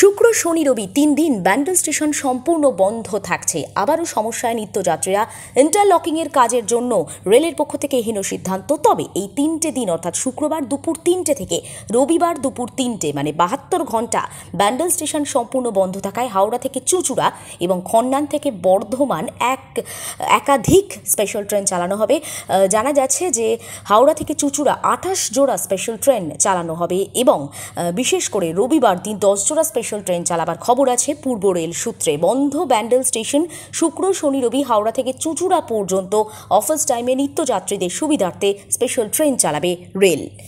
শুক্র শনি রবি তিন দিন ব্যান্ডেল স্টেশন সম্পূর্ণ বন্ধ থাকছে আবারও সমস্যায় নিত্যযাত্রীরা ইন্টারলকিংয়ের কাজের জন্য রেলের পক্ষ থেকে হীন সিদ্ধান্ত তবে এই তিনটে দিন অর্থাৎ শুক্রবার দুপুর তিনটে থেকে রবিবার দুপুর তিনটে মানে বাহাত্তর ঘন্টা ব্যান্ডেল স্টেশন সম্পূর্ণ বন্ধ থাকায় হাওড়া থেকে চুচুড়া এবং খন্নান থেকে বর্ধমান এক একাধিক স্পেশাল ট্রেন চালানো হবে জানা যাচ্ছে যে হাওড়া থেকে চুচুড়া আঠাশ জোড়া স্পেশাল ট্রেন চালানো হবে এবং বিশেষ করে রবিবার দিন দশ জোড়া স্পেশাল স্পেশাল ট্রেন চালাবার খবর আছে পূর্ব রেল সূত্রে বন্ধ ব্যান্ডেল স্টেশন শুক্র শনি রবি হাওড়া থেকে চুচুড়া পর্যন্ত অফিস টাইমে নিত্যযাত্রীদের সুবিধার্থে স্পেশাল ট্রেন চালাবে রেল